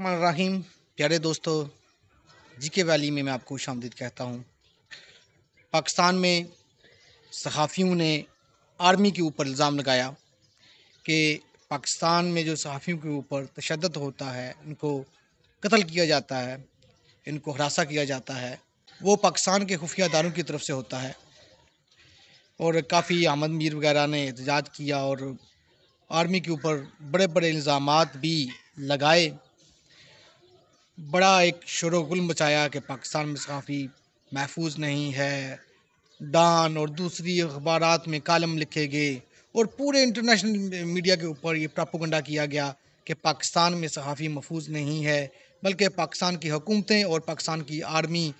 रहीम प्यारे दोस्तों जी के वैली में मैं आपको खुश कहता हूँ पाकिस्तान में सहाफ़ियों ने आर्मी के ऊपर इल्ज़ाम लगाया कि पाकिस्तान में जो सहाफ़ियों के ऊपर तशद होता है उनको कत्ल किया जाता है इनको हरासा किया जाता है वो पाकिस्तान के खुफिया दारों की तरफ से होता है और काफ़ी अहमद मीर वगैरह ने एहतजाज किया और आर्मी के ऊपर बड़े बड़े इल्ज़ाम भी लगाए बड़ा एक शोरगुल मचाया कि पाकिस्तान में सहाफी महफूज नहीं है डान और दूसरी अखबार में कालम लिखे गए और पूरे इंटरनेशनल मीडिया के ऊपर ये प्रापोगंडा किया गया कि पाकिस्तान में सहाफ़ी महफूज नहीं है बल्कि पाकिस्तान की हुकूमतें और पाकिस्तान की आर्मी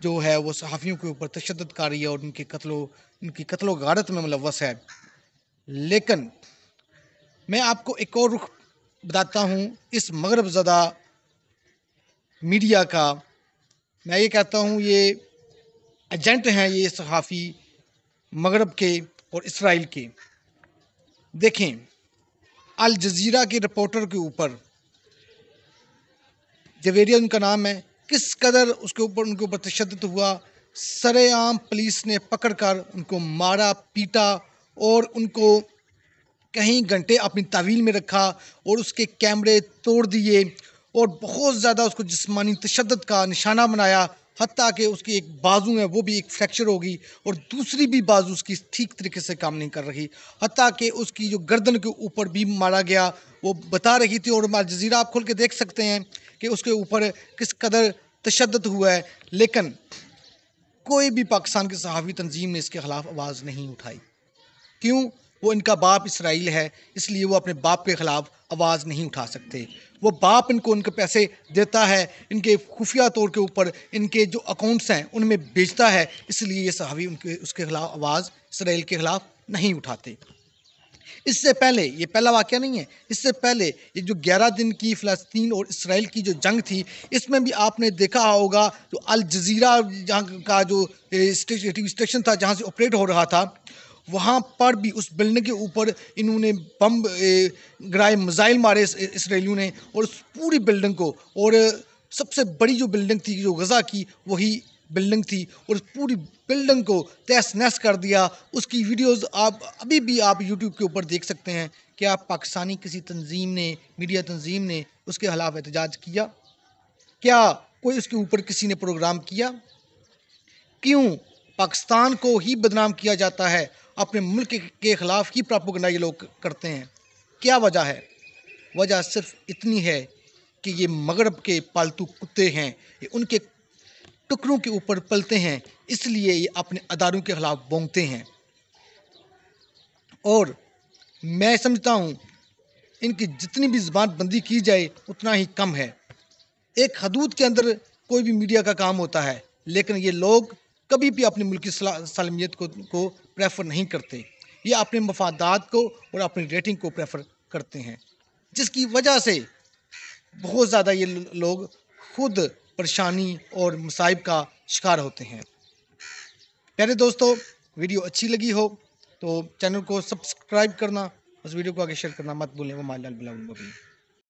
जो है वो सहाफ़ियों के ऊपर तशद कर रही है और उनके कत्लो उनकी कत्लो गारत में मुलवस है लेकिन मैं आपको एक और रुख बताता हूँ इस मगरब ज़दा मीडिया का मैं ये कहता हूँ ये एजेंट हैं ये सहाफ़ी मगरब के और इसराइल के देखें अल जजीरा के रिपोर्टर के ऊपर जवेरिया उनका नाम है किस कदर उसके ऊपर उनके ऊपर तशद हुआ सरेआम पुलिस ने पकड़ कर उनको मारा पीटा और उनको कहीं घंटे अपनी तावील में रखा और उसके कैमरे तोड़ दिए और बहुत ज़्यादा उसको जिसमानी तशद का निशाना बनाया हती कि उसकी एक बाजू है वो भी एक फ्रैक्चर होगी और दूसरी भी बाजू उसकी ठीक तरीके से काम नहीं कर रही हती कि उसकी जो गर्दन के ऊपर भी मारा गया वो बता रही थी और जजीरा आप खोल के देख सकते हैं कि उसके ऊपर किस कदर तशद हुआ है लेकिन कोई भी पाकिस्तान की सहावी तंजीम ने इसके ख़िलाफ़ आवाज़ नहीं उठाई क्यों वो इनका बाप इसराइल है इसलिए वो अपने बाप के ख़िलाफ़ आवाज़ नहीं उठा सकते वो बाप इनको उनके पैसे देता है इनके खुफिया तौर के ऊपर इनके जो अकाउंट्स हैं उनमें बेचता है इसलिए ये सहावी उनके उसके खिलाफ आवाज़ इसराइल के ख़िलाफ़ नहीं उठाते इससे पहले ये पहला वाक्य नहीं है इससे पहले ये जो ग्यारह दिन की फ़लस्तीन और इसराइल की जो जंग थी इसमें भी आपने देखा होगा जो अल जजीरा जहाँ का जो स्टेशन था जहाँ से ऑपरेट हो रहा था वहाँ पर भी उस बिल्डिंग के ऊपर इन्होंने बम गिराए मिज़ाइल मारे इसराइलियों ने और उस पूरी बिल्डिंग को और सबसे बड़ी जो बिल्डिंग थी जो गज़ा की वही बिल्डिंग थी और पूरी बिल्डिंग को तहस नहस कर दिया उसकी वीडियोस आप अभी भी आप यूट्यूब के ऊपर देख सकते हैं कि आप पाकिस्तानी किसी तंजीम ने मीडिया तंजीम ने उसके खिलाफ एहतजाज किया क्या कोई उसके ऊपर किसी ने प्रोग्राम किया क्यों पाकिस्तान को ही बदनाम किया जाता है अपने मुल्क के ख़िलाफ़ ही प्रापोगंडा ये लोग करते हैं क्या वजह है वजह सिर्फ इतनी है कि ये मगरब के पालतू कुत्ते हैं ये उनके टुकड़ों के ऊपर पलते हैं इसलिए ये अपने अदारों के ख़िलाफ़ बोंगते हैं और मैं समझता हूँ इनकी जितनी भी ज़बान बंदी की जाए उतना ही कम है एक हदूद के अंदर कोई भी मीडिया का काम होता है लेकिन ये लोग कभी भी अपने मुल्क सालमियत को, को प्रेफर नहीं करते ये अपने मफादात को और अपनी रेटिंग को प्रेफर करते हैं जिसकी वजह से बहुत ज़्यादा ये लोग खुद परेशानी और मसाइब का शिकार होते हैं प्यारे दोस्तों वीडियो अच्छी लगी हो तो चैनल को सब्सक्राइब करना उस वीडियो को आगे शेयर करना मत भूलें वो माल बिलाउल